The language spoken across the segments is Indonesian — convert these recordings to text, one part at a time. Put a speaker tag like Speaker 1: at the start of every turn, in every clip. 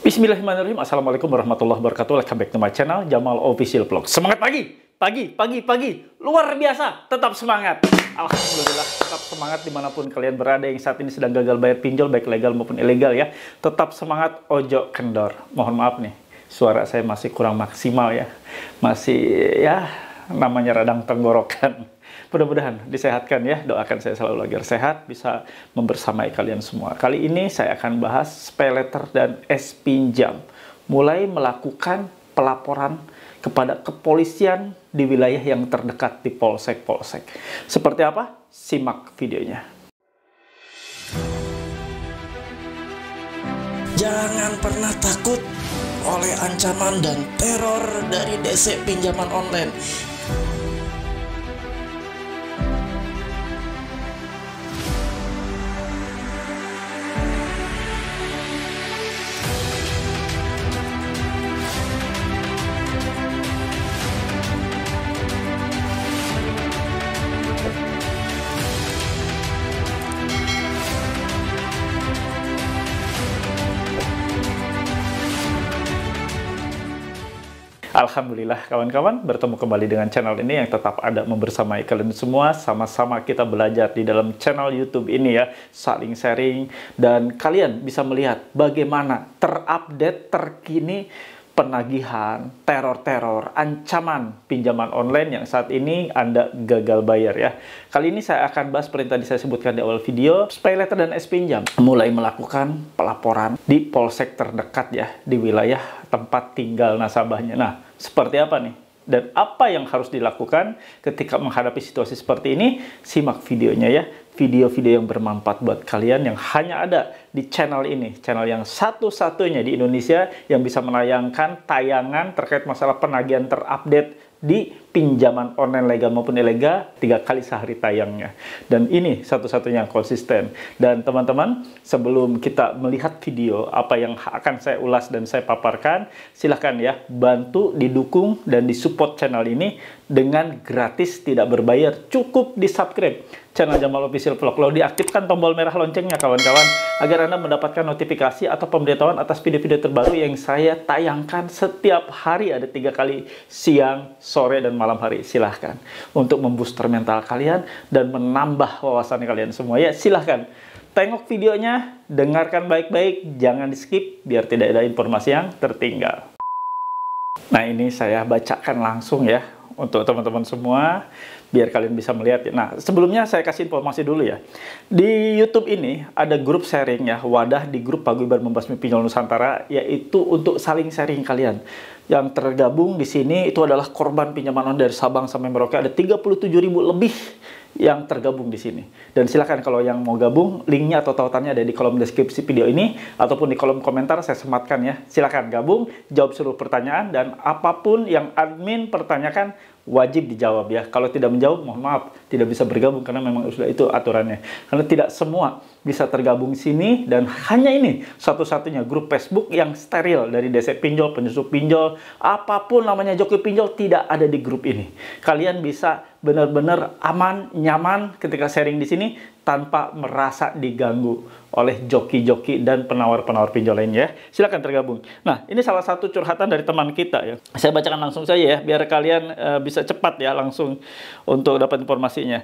Speaker 1: Bismillahirrahmanirrahim. Assalamualaikum warahmatullahi wabarakatuh. Welcome back to my channel, Jamal Official Vlog. Semangat pagi! Pagi, pagi, pagi. Luar biasa. Tetap semangat. Alhamdulillah, tetap semangat dimanapun kalian berada yang saat ini sedang gagal bayar pinjol, baik legal maupun ilegal ya. Tetap semangat, ojo kendor. Mohon maaf nih, suara saya masih kurang maksimal ya. Masih ya, namanya radang tenggorokan. Mudah-mudahan disehatkan ya. Doakan saya selalu agar sehat, bisa membersamai kalian semua. Kali ini saya akan bahas pay letter dan S pinjam. Mulai melakukan pelaporan kepada kepolisian di wilayah yang terdekat di polsek-polsek. Seperti apa? Simak videonya. Jangan pernah takut oleh ancaman dan teror dari DC pinjaman online Alhamdulillah kawan-kawan bertemu kembali dengan channel ini yang tetap ada membersamai kalian semua sama-sama kita belajar di dalam channel YouTube ini ya saling sharing dan kalian bisa melihat bagaimana terupdate terkini penagihan, teror-teror, ancaman pinjaman online yang saat ini Anda gagal bayar ya. Kali ini saya akan bahas perintah yang saya sebutkan di awal video, pay letter dan S pinjam mulai melakukan pelaporan di polsek terdekat ya di wilayah tempat tinggal nasabahnya. Nah, seperti apa nih? Dan apa yang harus dilakukan ketika menghadapi situasi seperti ini? Simak videonya ya. Video-video yang bermanfaat buat kalian yang hanya ada di channel ini. Channel yang satu-satunya di Indonesia yang bisa menayangkan tayangan terkait masalah penagihan terupdate di pinjaman online legal maupun ilegal tiga kali sehari tayangnya. Dan ini satu-satunya yang konsisten. Dan teman-teman, sebelum kita melihat video apa yang akan saya ulas dan saya paparkan, silahkan ya bantu didukung dan disupport channel ini dengan gratis tidak berbayar. Cukup di subscribe channel Jamal Official Vlog. Lalu diaktifkan tombol merah loncengnya kawan-kawan agar Anda mendapatkan notifikasi atau pemberitahuan atas video-video terbaru yang saya tayangkan setiap hari ada tiga kali siang, sore, dan malam hari. Silahkan untuk membooster mental kalian dan menambah wawasan kalian semua ya silahkan. Tengok videonya, dengarkan baik-baik, jangan di skip biar tidak ada informasi yang tertinggal. Nah ini saya bacakan langsung ya untuk teman-teman semua biar kalian bisa melihat. Nah, sebelumnya saya kasih informasi dulu ya. Di YouTube ini ada grup sharing ya, wadah di grup Paguyuban Membasmi Pinjol Nusantara, yaitu untuk saling sharing kalian. Yang tergabung di sini itu adalah korban pinjaman online dari Sabang sampai Merauke, ada 37 ribu lebih yang tergabung di sini. Dan silakan kalau yang mau gabung, linknya atau tautannya ada di kolom deskripsi video ini, ataupun di kolom komentar saya sematkan ya. Silakan gabung, jawab seluruh pertanyaan, dan apapun yang admin pertanyakan, wajib dijawab ya. Kalau tidak menjawab, mohon maaf, tidak bisa bergabung karena memang sudah itu aturannya. Karena tidak semua bisa tergabung sini dan hanya ini satu-satunya grup Facebook yang steril dari DC Pinjol, penyusup pinjol, apapun namanya joki pinjol tidak ada di grup ini. Kalian bisa benar-benar aman, nyaman ketika sharing di sini tanpa merasa diganggu oleh joki-joki dan penawar-penawar pinjol lainnya ya. Silahkan tergabung. Nah, ini salah satu curhatan dari teman kita ya. Saya bacakan langsung saja ya, biar kalian uh, bisa cepat ya langsung untuk dapat informasi motivasinya.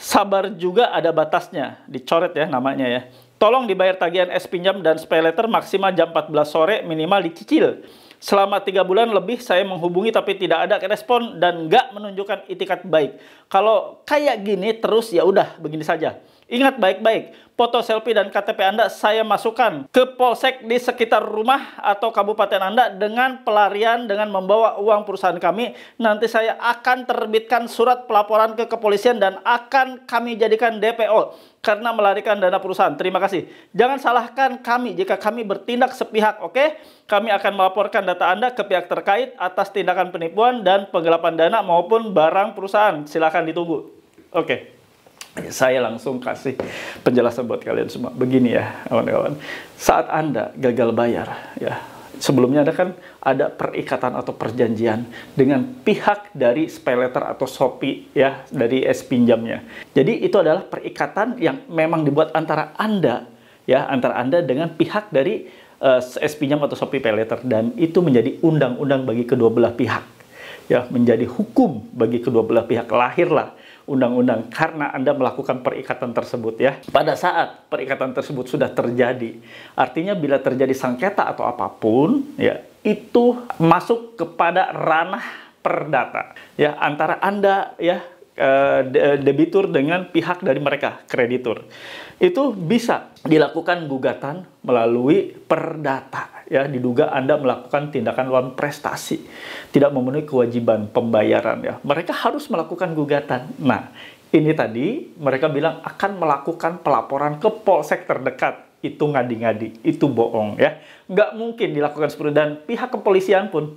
Speaker 1: Sabar juga ada batasnya, dicoret ya namanya ya. Tolong dibayar tagihan es pinjam dan spay letter maksimal jam 14 sore minimal dicicil. Selama tiga bulan lebih saya menghubungi tapi tidak ada respon dan nggak menunjukkan itikat baik. Kalau kayak gini terus ya udah begini saja. Ingat baik-baik, foto selfie dan KTP Anda saya masukkan ke polsek di sekitar rumah atau kabupaten Anda dengan pelarian dengan membawa uang perusahaan kami. Nanti saya akan terbitkan surat pelaporan ke kepolisian dan akan kami jadikan DPO karena melarikan dana perusahaan. Terima kasih. Jangan salahkan kami jika kami bertindak sepihak, oke? Okay? Kami akan melaporkan data Anda ke pihak terkait atas tindakan penipuan dan penggelapan dana maupun barang perusahaan. Silahkan ditunggu. Oke. Okay saya langsung kasih penjelasan buat kalian semua. Begini ya, kawan-kawan. Saat Anda gagal bayar, ya, sebelumnya ada kan ada perikatan atau perjanjian dengan pihak dari speleter atau Shopee ya dari es pinjamnya. Jadi itu adalah perikatan yang memang dibuat antara Anda ya antara Anda dengan pihak dari uh, es pinjam atau Shopee paylater dan itu menjadi undang-undang bagi kedua belah pihak. Ya, menjadi hukum bagi kedua belah pihak lahirlah undang-undang karena Anda melakukan perikatan tersebut ya. Pada saat perikatan tersebut sudah terjadi, artinya bila terjadi sengketa atau apapun ya, itu masuk kepada ranah perdata ya antara Anda ya Eh, eh, debitur dengan pihak dari mereka, kreditur. Itu bisa dilakukan gugatan melalui perdata ya diduga Anda melakukan tindakan luar prestasi, tidak memenuhi kewajiban pembayaran ya. Mereka harus melakukan gugatan. Nah, ini tadi mereka bilang akan melakukan pelaporan ke polsek terdekat itu ngadi-ngadi, itu bohong ya. Nggak mungkin dilakukan seperti dan pihak kepolisian pun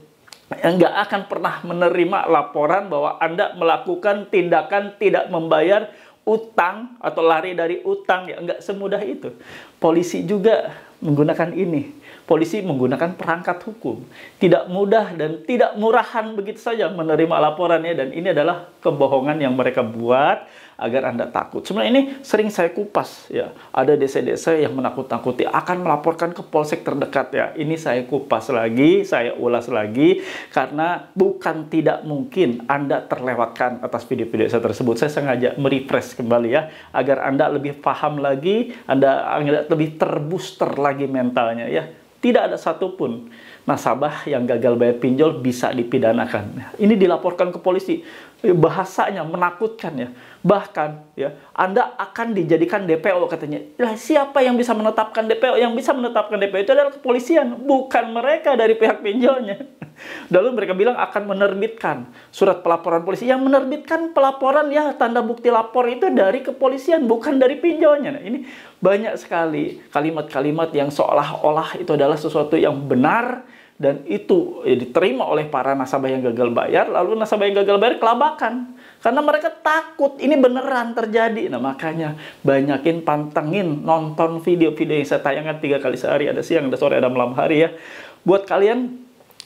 Speaker 1: yang nggak akan pernah menerima laporan bahwa Anda melakukan tindakan tidak membayar utang atau lari dari utang ya nggak semudah itu. Polisi juga menggunakan ini. Polisi menggunakan perangkat hukum. Tidak mudah dan tidak murahan begitu saja menerima laporannya dan ini adalah kebohongan yang mereka buat agar Anda takut. Sebenarnya ini sering saya kupas ya. Ada desa-desa yang menakut-nakuti akan melaporkan ke polsek terdekat ya. Ini saya kupas lagi, saya ulas lagi karena bukan tidak mungkin Anda terlewatkan atas video-video saya tersebut. Saya sengaja merefresh kembali ya agar Anda lebih paham lagi, Anda, anda lebih terbooster lagi mentalnya ya. Tidak ada satupun nasabah yang gagal bayar pinjol bisa dipidanakan. Ini dilaporkan ke polisi. Eh, bahasanya menakutkan ya. Bahkan ya, Anda akan dijadikan DPO katanya. Lah siapa yang bisa menetapkan DPO? Yang bisa menetapkan DPO itu adalah kepolisian, bukan mereka dari pihak pinjolnya. Lalu mereka bilang akan menerbitkan surat pelaporan polisi. Yang menerbitkan pelaporan ya tanda bukti lapor itu dari kepolisian, bukan dari pinjolnya. Nah, ini banyak sekali kalimat-kalimat yang seolah-olah itu adalah sesuatu yang benar dan itu ya, diterima oleh para nasabah yang gagal bayar lalu nasabah yang gagal bayar kelabakan karena mereka takut ini beneran terjadi nah makanya banyakin pantengin nonton video-video yang saya tayangkan tiga kali sehari ada siang ada sore ada malam hari ya buat kalian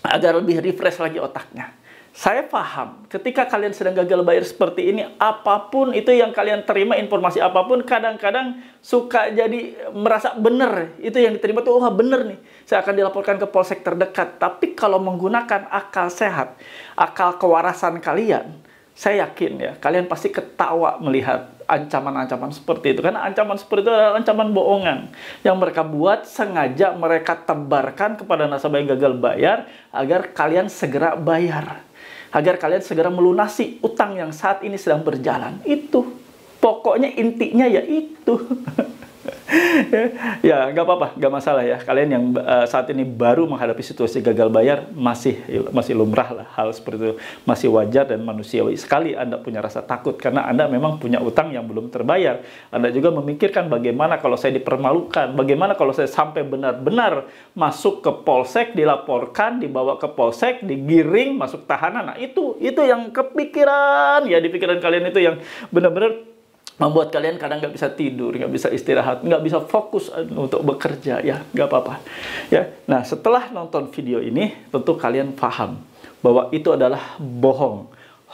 Speaker 1: agar lebih refresh lagi otaknya saya paham, ketika kalian sedang gagal bayar seperti ini, apapun itu yang kalian terima, informasi apapun, kadang-kadang suka jadi merasa benar. Itu yang diterima tuh, wah benar nih, saya akan dilaporkan ke polsek terdekat. Tapi kalau menggunakan akal sehat, akal kewarasan kalian, saya yakin ya, kalian pasti ketawa melihat ancaman-ancaman seperti itu. Karena ancaman seperti itu adalah ancaman bohongan yang mereka buat sengaja mereka tebarkan kepada nasabah yang gagal bayar agar kalian segera bayar. Agar kalian segera melunasi utang yang saat ini sedang berjalan. Itu pokoknya intinya ya itu. ya nggak apa-apa, nggak masalah ya. Kalian yang uh, saat ini baru menghadapi situasi gagal bayar masih masih lumrah lah hal seperti itu masih wajar dan manusiawi sekali Anda punya rasa takut karena Anda memang punya utang yang belum terbayar. Anda juga memikirkan bagaimana kalau saya dipermalukan, bagaimana kalau saya sampai benar-benar masuk ke polsek, dilaporkan, dibawa ke polsek, digiring, masuk tahanan. Nah itu itu yang kepikiran ya di pikiran kalian itu yang benar-benar membuat kalian kadang nggak bisa tidur, nggak bisa istirahat, nggak bisa fokus eh, untuk bekerja, ya nggak apa-apa. Ya, nah setelah nonton video ini, tentu kalian paham bahwa itu adalah bohong,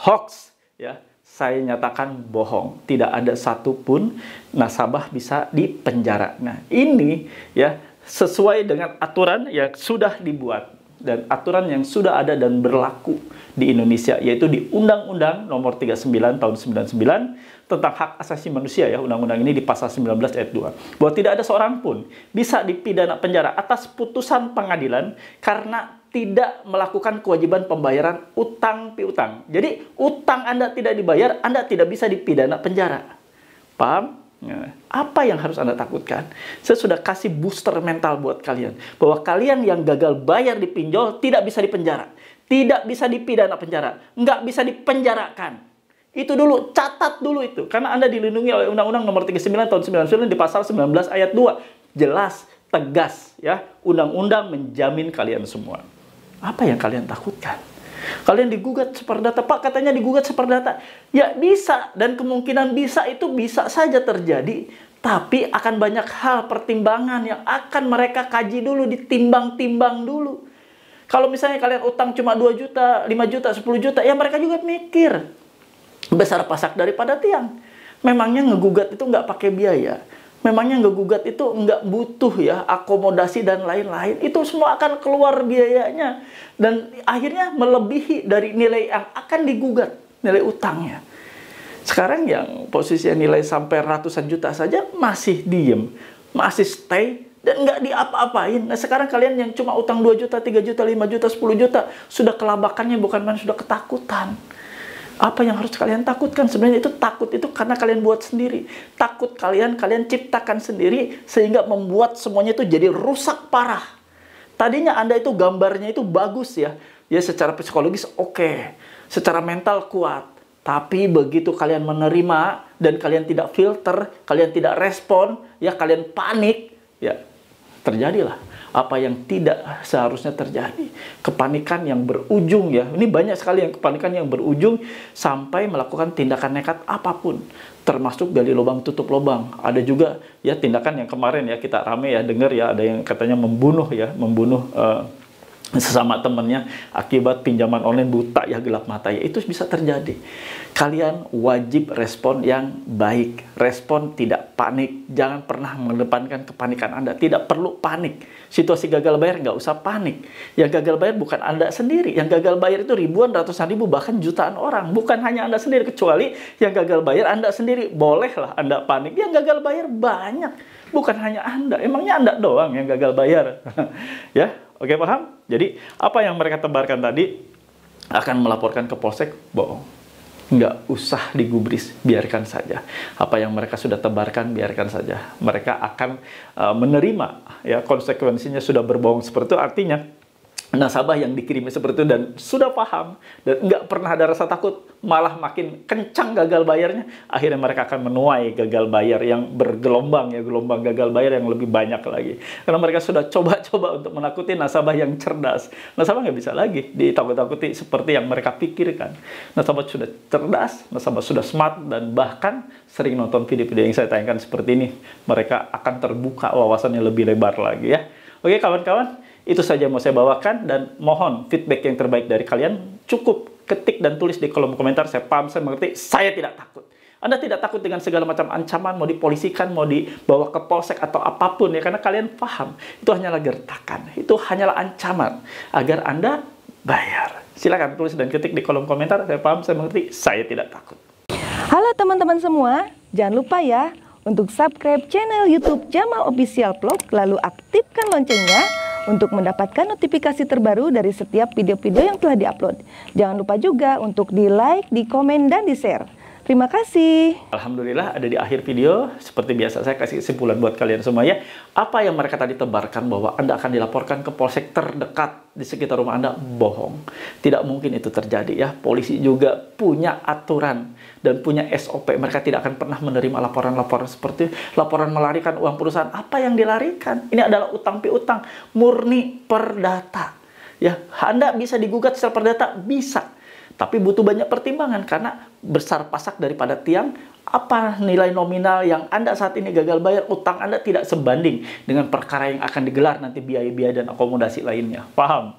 Speaker 1: hoax, ya. Saya nyatakan bohong, tidak ada satupun nasabah bisa dipenjara. Nah ini ya sesuai dengan aturan yang sudah dibuat dan aturan yang sudah ada dan berlaku di Indonesia yaitu di Undang-Undang Nomor 39 Tahun 99 tentang hak asasi manusia ya undang-undang ini di pasal 19 ayat 2 bahwa tidak ada seorang pun bisa dipidana penjara atas putusan pengadilan karena tidak melakukan kewajiban pembayaran utang piutang. Jadi utang Anda tidak dibayar, Anda tidak bisa dipidana penjara. Paham? Ya. Apa yang harus Anda takutkan? Saya sudah kasih booster mental buat kalian. Bahwa kalian yang gagal bayar di pinjol tidak bisa dipenjara. Tidak bisa dipidana penjara. Nggak bisa dipenjarakan. Itu dulu, catat dulu itu. Karena Anda dilindungi oleh Undang-Undang nomor 39 tahun 99 di pasal 19 ayat 2. Jelas, tegas ya. Undang-undang menjamin kalian semua. Apa yang kalian takutkan? Kalian digugat seperdata, Pak katanya digugat seperdata. Ya bisa, dan kemungkinan bisa itu bisa saja terjadi. Tapi akan banyak hal pertimbangan yang akan mereka kaji dulu, ditimbang-timbang dulu. Kalau misalnya kalian utang cuma 2 juta, 5 juta, 10 juta, ya mereka juga mikir. Besar pasak daripada tiang. Memangnya ngegugat itu nggak pakai biaya memangnya nggak gugat itu nggak butuh ya akomodasi dan lain-lain itu semua akan keluar biayanya dan akhirnya melebihi dari nilai yang akan digugat nilai utangnya sekarang yang posisi nilai sampai ratusan juta saja masih diem masih stay dan nggak diapa-apain. Nah sekarang kalian yang cuma utang 2 juta, 3 juta, 5 juta, 10 juta, sudah kelabakannya bukan main, sudah ketakutan. Apa yang harus kalian takutkan? Sebenarnya itu takut itu karena kalian buat sendiri. Takut kalian, kalian ciptakan sendiri sehingga membuat semuanya itu jadi rusak parah. Tadinya Anda itu gambarnya itu bagus ya. Ya secara psikologis oke. Okay. Secara mental kuat. Tapi begitu kalian menerima dan kalian tidak filter, kalian tidak respon, ya kalian panik, ya terjadilah apa yang tidak seharusnya terjadi. Kepanikan yang berujung ya. Ini banyak sekali yang kepanikan yang berujung sampai melakukan tindakan nekat apapun. Termasuk gali lubang tutup lubang. Ada juga ya tindakan yang kemarin ya kita rame ya dengar ya ada yang katanya membunuh ya, membunuh uh, sesama temannya akibat pinjaman online buta ya gelap mata ya itu bisa terjadi. Kalian wajib respon yang baik, respon tidak panik, jangan pernah mengedepankan kepanikan Anda. Tidak perlu panik. Situasi gagal bayar nggak usah panik. Yang gagal bayar bukan Anda sendiri, yang gagal bayar itu ribuan, ratusan ribu, bahkan jutaan orang. Bukan hanya Anda sendiri, kecuali yang gagal bayar Anda sendiri. Bolehlah Anda panik, yang gagal bayar banyak. Bukan hanya Anda, emangnya Anda doang yang gagal bayar. ya, Oke, paham? Jadi, apa yang mereka tebarkan tadi akan melaporkan ke polsek bohong. Nggak usah digubris, biarkan saja. Apa yang mereka sudah tebarkan, biarkan saja. Mereka akan uh, menerima ya konsekuensinya sudah berbohong seperti itu. Artinya, nasabah yang dikirimi seperti itu dan sudah paham dan nggak pernah ada rasa takut malah makin kencang gagal bayarnya akhirnya mereka akan menuai gagal bayar yang bergelombang ya gelombang gagal bayar yang lebih banyak lagi karena mereka sudah coba-coba untuk menakuti nasabah yang cerdas nasabah nggak bisa lagi ditakut-takuti seperti yang mereka pikirkan nasabah sudah cerdas nasabah sudah smart dan bahkan sering nonton video-video yang saya tayangkan seperti ini mereka akan terbuka wawasannya lebih lebar lagi ya oke kawan-kawan itu saja yang mau saya bawakan dan mohon feedback yang terbaik dari kalian. Cukup ketik dan tulis di kolom komentar. Saya paham, saya mengerti, saya tidak takut. Anda tidak takut dengan segala macam ancaman, mau dipolisikan, mau dibawa ke polsek atau apapun ya, karena kalian paham itu hanyalah gertakan, itu hanyalah ancaman agar Anda bayar. Silahkan tulis dan ketik di kolom komentar. Saya paham, saya mengerti, saya tidak takut. Halo teman-teman semua, jangan lupa ya untuk subscribe channel YouTube Jamal Official Vlog, lalu aktifkan loncengnya untuk mendapatkan notifikasi terbaru dari setiap video-video yang telah diupload. Jangan lupa juga untuk di like, di komen, dan di share. Terima kasih. Alhamdulillah ada di akhir video. Seperti biasa saya kasih kesimpulan buat kalian semua ya. Apa yang mereka tadi tebarkan bahwa Anda akan dilaporkan ke polsek terdekat di sekitar rumah Anda bohong. Tidak mungkin itu terjadi ya. Polisi juga punya aturan dan punya SOP. Mereka tidak akan pernah menerima laporan-laporan seperti laporan melarikan uang perusahaan. Apa yang dilarikan? Ini adalah utang piutang murni perdata. Ya, Anda bisa digugat secara perdata bisa. Tapi butuh banyak pertimbangan karena besar pasak daripada tiang, apa nilai nominal yang Anda saat ini gagal bayar, utang Anda tidak sebanding dengan perkara yang akan digelar nanti biaya-biaya dan akomodasi lainnya. Paham?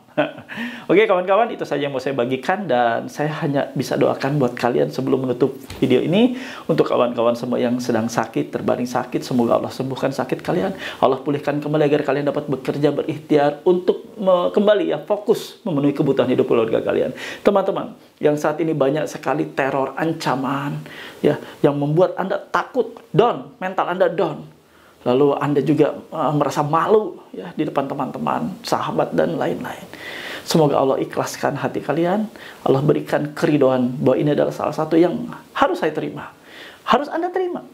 Speaker 1: Oke kawan-kawan, itu saja yang mau saya bagikan dan saya hanya bisa doakan buat kalian sebelum menutup video ini untuk kawan-kawan semua yang sedang sakit, terbaring sakit, semoga Allah sembuhkan sakit kalian. Allah pulihkan kembali agar kalian dapat bekerja berikhtiar untuk kembali ya fokus memenuhi kebutuhan hidup keluarga kalian. Teman-teman, yang saat ini banyak sekali teror ancaman ya yang membuat Anda takut, down, mental Anda down. Lalu Anda juga uh, merasa malu ya di depan teman-teman, sahabat dan lain-lain. Semoga Allah ikhlaskan hati kalian. Allah berikan keridoan bahwa ini adalah salah satu yang harus saya terima. Harus Anda terima.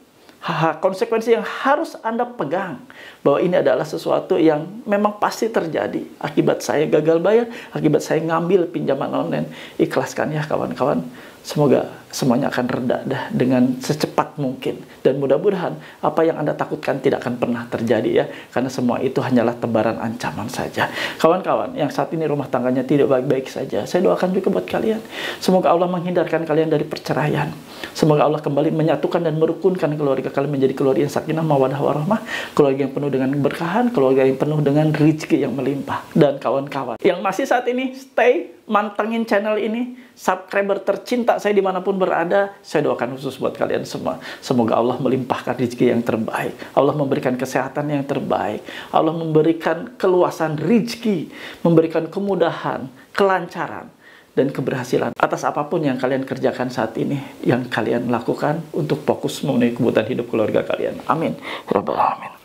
Speaker 1: Haha, konsekuensi yang harus Anda pegang bahwa ini adalah sesuatu yang memang pasti terjadi akibat saya gagal bayar, akibat saya ngambil pinjaman online. Ikhlaskan ya kawan-kawan. Semoga semuanya akan reda dah dengan secepat mungkin. Dan mudah-mudahan apa yang Anda takutkan tidak akan pernah terjadi ya. Karena semua itu hanyalah tebaran ancaman saja. Kawan-kawan yang saat ini rumah tangganya tidak baik-baik saja. Saya doakan juga buat kalian. Semoga Allah menghindarkan kalian dari perceraian. Semoga Allah kembali menyatukan dan merukunkan keluarga kalian menjadi keluarga yang sakinah mawadah warahmah. Keluarga yang penuh dengan berkahan Keluarga yang penuh dengan rezeki yang melimpah. Dan kawan-kawan yang masih saat ini stay mantengin channel ini, subscriber tercinta saya dimanapun berada, saya doakan khusus buat kalian semua. Semoga Allah melimpahkan rezeki yang terbaik. Allah memberikan kesehatan yang terbaik. Allah memberikan keluasan rezeki, memberikan kemudahan, kelancaran, dan keberhasilan atas apapun yang kalian kerjakan saat ini yang kalian lakukan untuk fokus memenuhi kebutuhan hidup keluarga kalian. Amin. Rabbal alamin.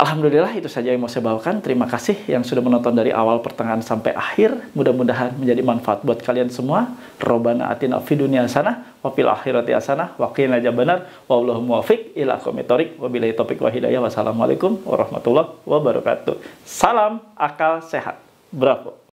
Speaker 1: Alhamdulillah itu saja yang mau saya bawakan. Terima kasih yang sudah menonton dari awal pertengahan sampai akhir. Mudah-mudahan menjadi manfaat buat kalian semua. Robana atina fi dunia sana wa fil akhirati asana. wa qina jabanar wallahu muwaffiq ila aqwamit wabillahi topik wa Wassalamualaikum warahmatullahi wabarakatuh. Salam akal sehat. Bravo.